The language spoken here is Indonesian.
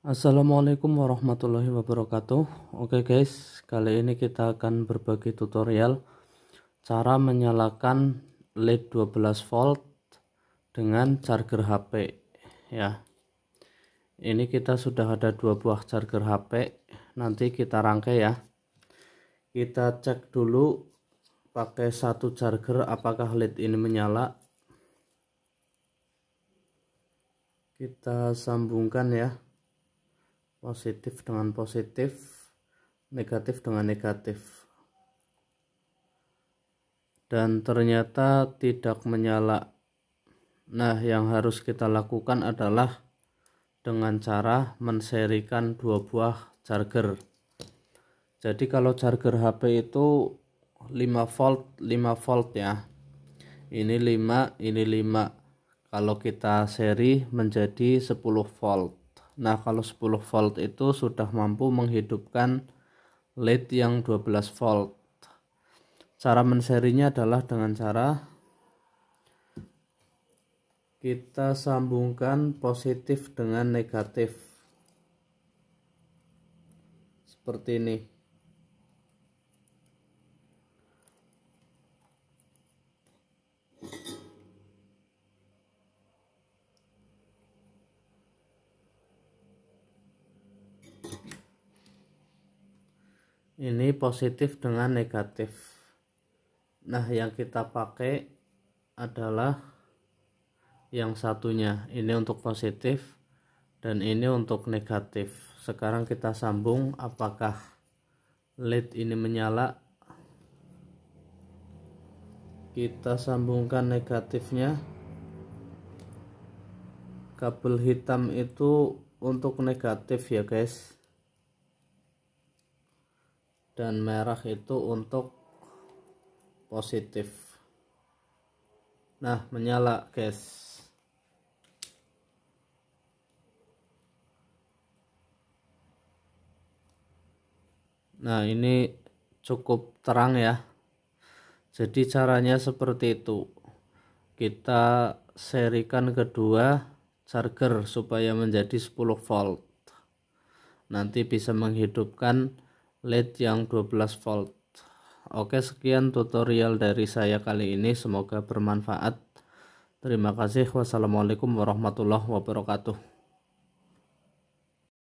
Assalamualaikum warahmatullahi wabarakatuh Oke guys kali ini kita akan berbagi tutorial cara menyalakan LED 12 volt dengan charger HP ya ini kita sudah ada dua buah charger HP nanti kita rangkai ya kita cek dulu pakai satu charger apakah LED ini menyala kita sambungkan ya positif dengan positif negatif dengan negatif dan ternyata tidak menyala nah yang harus kita lakukan adalah dengan cara menserikan dua buah charger jadi kalau charger HP itu 5 volt 5 volt ya ini 5 ini 5 kalau kita seri menjadi 10 volt Nah, kalau 10 volt itu sudah mampu menghidupkan LED yang 12 volt. Cara menserinya adalah dengan cara kita sambungkan positif dengan negatif. Seperti ini. ini positif dengan negatif nah yang kita pakai adalah yang satunya ini untuk positif dan ini untuk negatif sekarang kita sambung apakah led ini menyala kita sambungkan negatifnya kabel hitam itu untuk negatif ya guys dan merah itu untuk positif nah menyala guys Nah ini cukup terang ya Jadi caranya seperti itu Kita serikan kedua charger supaya menjadi 10 volt Nanti bisa menghidupkan LED yang 12 volt Oke sekian tutorial dari saya kali ini semoga bermanfaat Terima kasih wassalamualaikum warahmatullahi wabarakatuh